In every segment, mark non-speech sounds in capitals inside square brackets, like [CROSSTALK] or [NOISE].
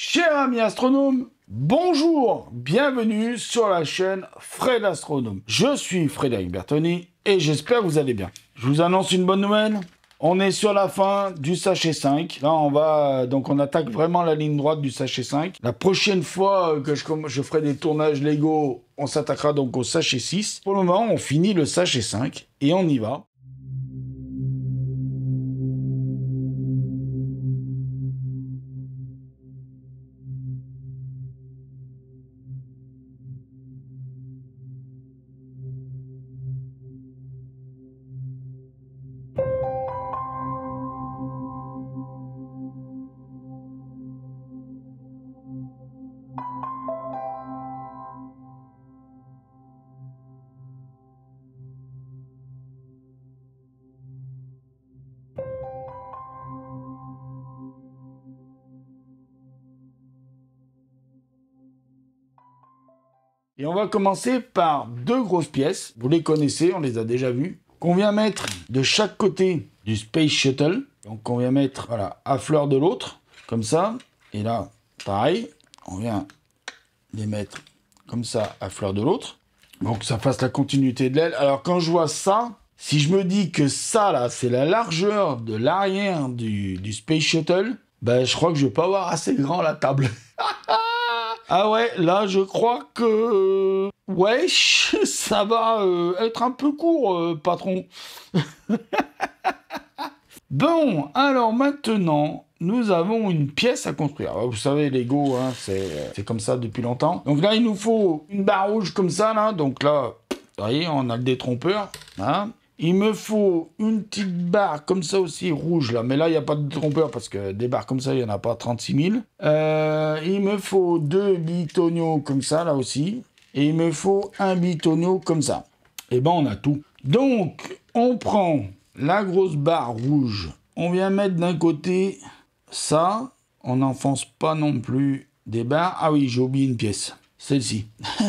Chers amis astronomes, bonjour, bienvenue sur la chaîne Fred Astronome. Je suis Frédéric Bertoni et j'espère que vous allez bien. Je vous annonce une bonne nouvelle. On est sur la fin du sachet 5. Là, on va donc on attaque vraiment la ligne droite du sachet 5. La prochaine fois que je, je ferai des tournages Lego, on s'attaquera donc au sachet 6. Pour le moment, on finit le sachet 5 et on y va. Et on va commencer par deux grosses pièces, vous les connaissez, on les a déjà vues, qu'on vient mettre de chaque côté du Space Shuttle. Donc on vient mettre voilà, à fleur de l'autre, comme ça. Et là, pareil, on vient les mettre comme ça à fleur de l'autre. Donc ça fasse la continuité de l'aile. Alors quand je vois ça, si je me dis que ça là, c'est la largeur de l'arrière du, du Space Shuttle, ben je crois que je vais pas avoir assez grand la table. [LAUGHS] Ah ouais, là, je crois que. Wesh, [LAUGHS] ça va euh, être un peu court, euh, patron. [LAUGHS] bon, alors maintenant, nous avons une pièce à construire. Vous savez, l'ego, hein, c'est comme ça depuis longtemps. Donc là, il nous faut une barre rouge comme ça, là. Donc là, vous voyez, on a le détrompeur. Hein il me faut une petite barre comme ça aussi, rouge là. Mais là, il n'y a pas de trompeur parce que des barres comme ça, il n'y en a pas 36 000. Euh, il me faut deux bitonio comme ça là aussi. Et il me faut un bitonio comme ça. Et eh ben, on a tout. Donc, on prend la grosse barre rouge. On vient mettre d'un côté ça. On n'enfonce pas non plus des barres. Ah oui, j'ai oublié une pièce celle-ci. [LAUGHS]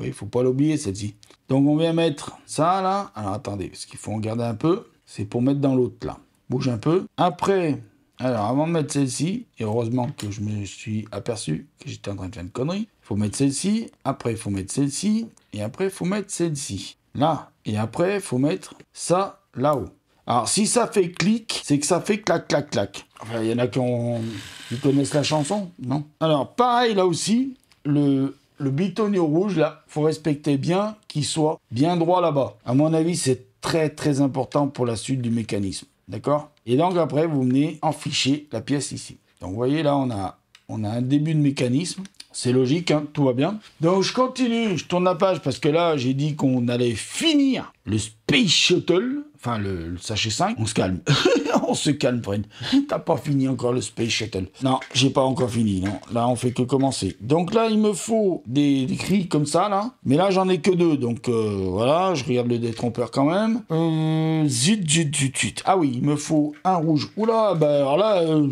oui, il faut pas l'oublier, celle-ci. Donc on vient mettre ça là. Alors attendez, ce qu'il faut en garder un peu. C'est pour mettre dans l'autre là. Bouge un peu. Après, alors avant de mettre celle-ci, et heureusement que je me suis aperçu que j'étais en train de faire une connerie, il faut mettre celle-ci, après il faut mettre celle-ci, et après il faut mettre celle-ci. Là. Et après, il faut mettre ça là-haut. Alors si ça fait clic, c'est que ça fait clac clac clac. Enfin, il y en a qui connaissent la chanson, non Alors pareil là aussi, le le bitonio rouge, là, faut respecter bien qu'il soit bien droit là-bas. À mon avis, c'est très très important pour la suite du mécanisme. D'accord Et donc après, vous venez enficher la pièce ici. Donc vous voyez là, on a, on a un début de mécanisme. C'est logique, hein, tout va bien. Donc je continue, je tourne la page parce que là j'ai dit qu'on allait finir le Space Shuttle, enfin le, sachet 5. On se calme, [LAUGHS] on se calme Fred. T'as pas fini encore le Space Shuttle. Non, j'ai pas encore fini, non. Là on fait que commencer. Donc là il me faut des, cris comme ça là. Mais là j'en ai que deux, donc euh, voilà, je regarde le détrompeur quand même. Euh, zut, zut, zut, zut. Ah oui, il me faut un rouge. Oula, bah alors là... Euh,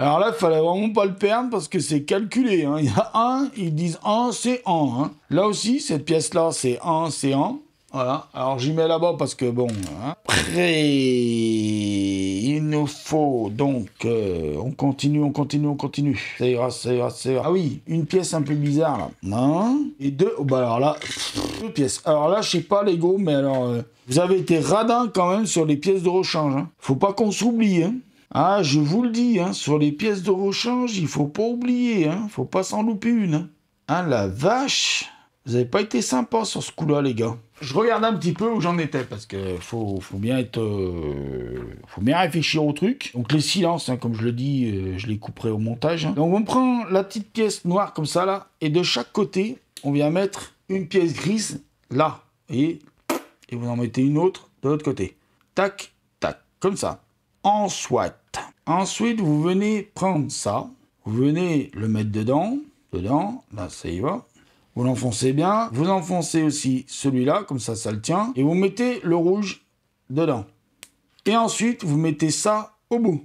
alors là, il fallait vraiment pas le perdre parce que c'est calculé. Hein. Il y a un, ils disent un, c'est un. Hein. Là aussi, cette pièce-là, c'est un, c'est un. Voilà. Alors j'y mets là-bas parce que bon. Hein. il nous faut donc. Euh, on continue, on continue, on continue. Ça ira, ça ira, ça ira. Ah oui, une pièce un peu bizarre là. Non. Hein? Et deux. Oh, bah alors là, deux pièces. Alors là, je sais pas, Lego, mais alors. Euh, vous avez été radin quand même sur les pièces de rechange. Faut pas qu'on s'oublie. Ah, je vous le dis, hein, sur les pièces de rechange, il faut pas oublier, hein, faut pas s'en louper une. Hein. Ah, la vache, vous avez pas été sympa sur ce coup-là, les gars. Je regarde un petit peu où j'en étais parce que faut, faut bien être, euh, faut bien réfléchir au truc. Donc les silences, hein, comme je le dis, euh, je les couperai au montage. Hein. Donc on prend la petite pièce noire comme ça là, et de chaque côté, on vient mettre une pièce grise là, voyez, et vous en mettez une autre de l'autre côté. Tac, tac, comme ça en soit. Ensuite, vous venez prendre ça, vous venez le mettre dedans, dedans, là ça y va. Vous l'enfoncez bien, vous enfoncez aussi celui-là, comme ça, ça le tient, et vous mettez le rouge dedans. Et ensuite, vous mettez ça au bout.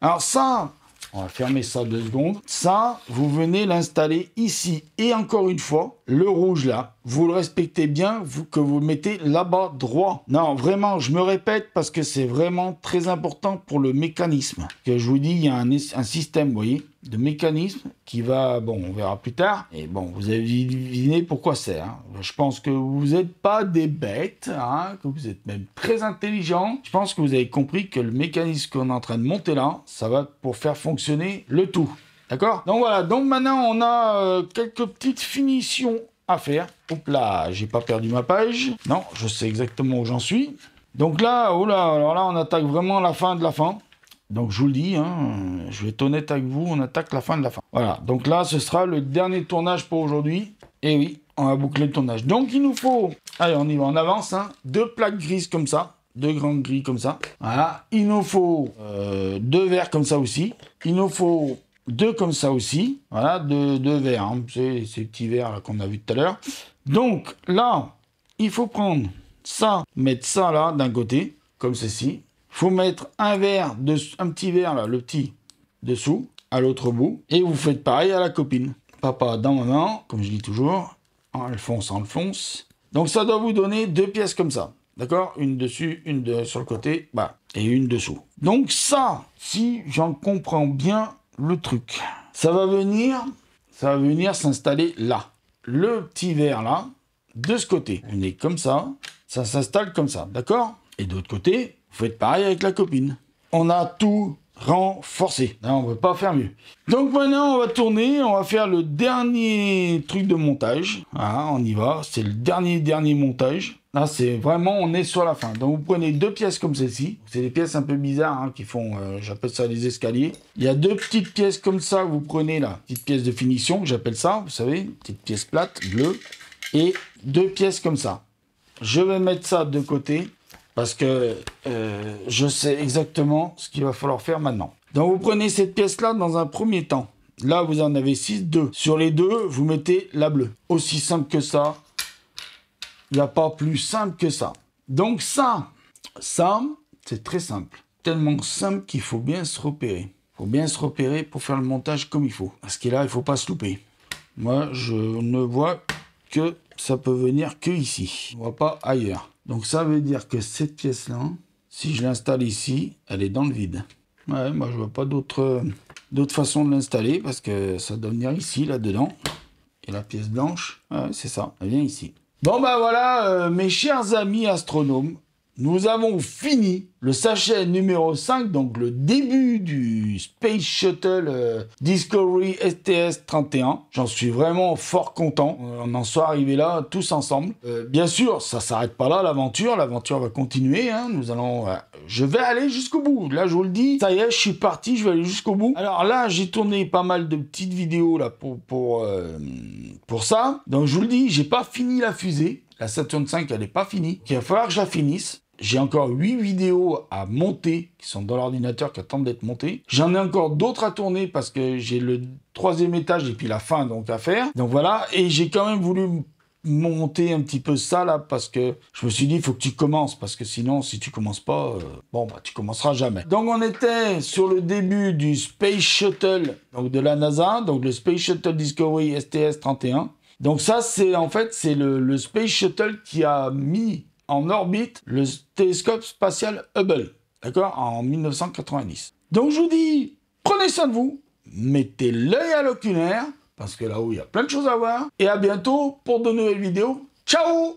Alors ça, on va fermer ça deux secondes. Ça, vous venez l'installer ici. Et encore une fois, le rouge là, vous le respectez bien, que vous le mettez là-bas droit. Non, vraiment, je me répète parce que c'est vraiment très important pour le mécanisme. Que je vous dis, il y a un, système, vous voyez, de mécanisme qui va, bon, on verra plus tard. Et bon, vous avez deviné pourquoi c'est. Hein. Je pense que vous n'êtes pas des bêtes, hein, que vous êtes même très intelligent. Je pense que vous avez compris que le mécanisme qu'on est en train de monter là, ça va pour faire fonctionner le tout. D'accord Donc voilà, donc maintenant on a euh, quelques petites finitions à faire. Oups là, j'ai pas perdu ma page. Non, je sais exactement où j'en suis. Donc là, oh là, alors là, on attaque vraiment la fin de la fin. Donc je vous le dis, hein, je vais être honnête avec vous, on attaque la fin de la fin. Voilà, donc là, ce sera le dernier tournage pour aujourd'hui. Et oui, on va boucler le tournage. Donc il nous faut, allez, on y va, on avance, hein. deux plaques grises comme ça, deux grandes grises comme ça. Voilà, il nous faut euh, deux verres comme ça aussi. Il nous faut deux comme ça aussi, voilà, deux, deux verres, hein. ces, petits verres qu'on a vu tout à l'heure. Donc là, il faut prendre ça, mettre ça là d'un côté, comme ceci. Faut mettre un verre, de, un petit verre là, le petit dessous, à l'autre bout, et vous faites pareil à la copine. Papa dans ma main, comme je dis toujours, en hein, Alphonse, en fonce. Donc ça doit vous donner deux pièces comme ça. D'accord Une dessus, une de, sur le côté, bah, et une dessous. Donc ça, si j'en comprends bien le truc. Ça va venir, ça va venir s'installer là. Le petit verre là, de ce côté. On est comme ça, ça s'installe comme ça, d'accord Et de l'autre côté, vous faites pareil avec la copine. On a tout renforcé. Hein, on ne pas faire mieux. Donc maintenant, on va tourner, on va faire le dernier truc de montage. Voilà, hein, on y va, c'est le dernier, dernier montage. Là, c'est vraiment, on est sur la fin. Donc, vous prenez deux pièces comme celle-ci. C'est des pièces un peu bizarres hein, qui font, euh, j'appelle ça les escaliers. Il y a deux petites pièces comme ça que vous prenez là. Petite pièce de finition, j'appelle ça, vous savez, petite pièce plate, bleue. Et deux pièces comme ça. Je vais mettre ça de côté parce que euh, je sais exactement ce qu'il va falloir faire maintenant. Donc, vous prenez cette pièce-là dans un premier temps. Là, vous en avez 6, 2. Sur les deux, vous mettez la bleue. Aussi simple que ça, il n'y a pas plus simple que ça. Donc ça, ça, c'est très simple. Tellement simple qu'il faut bien se repérer. Il faut bien se repérer pour faire le montage comme il faut. Parce que là, il ne faut pas se louper. Moi, je ne vois que ça peut venir que ici. On voit pas ailleurs. Donc ça veut dire que cette pièce-là, si je l'installe ici, elle est dans le vide. Ouais, moi je vois pas d'autre façon de l'installer parce que ça doit venir ici, là-dedans. Et la pièce blanche, c'est ça, elle vient ici. Bon ben bah voilà, euh, mes chers amis astronomes, nous avons fini le sachet numéro 5, donc le début du Space Shuttle euh, Discovery STS-31. J'en suis vraiment fort content. Euh, on en soit arrivé là tous ensemble. Euh, bien sûr, ça s'arrête pas là, l'aventure. L'aventure va continuer. Hein. Nous allons... je vais aller jusqu'au bout. Là, je vous le dis. Ça y est, je suis parti. Je vais aller jusqu'au bout. Alors là, j'ai tourné pas mal de petites vidéos là pour, pour, pour ça. Donc, je vous le dis, j'ai pas fini la fusée. La Saturn V, elle n'est pas finie. Il va falloir que je la finisse. J'ai encore huit vidéos à monter qui sont dans l'ordinateur qui attendent d'être montées. J'en ai encore d'autres à tourner parce que j'ai le troisième étage et puis la fin donc à faire. Donc voilà, et j'ai quand même voulu monter un petit peu ça là parce que je me suis dit il faut que tu commences parce que sinon si tu commences pas euh, bon bah tu commenceras jamais. Donc on était sur le début du Space Shuttle donc de la NASA donc le Space Shuttle Discovery STS 31 donc ça, c'est en fait c'est le, le, Space Shuttle qui a mis en orbite le télescope spatial Hubble, d'accord, en 1990. Donc je vous dis, prenez soin de vous, mettez l'œil à l'oculaire, parce que là-haut, il y a plein de choses à voir, et à bientôt pour de nouvelles vidéos. Ciao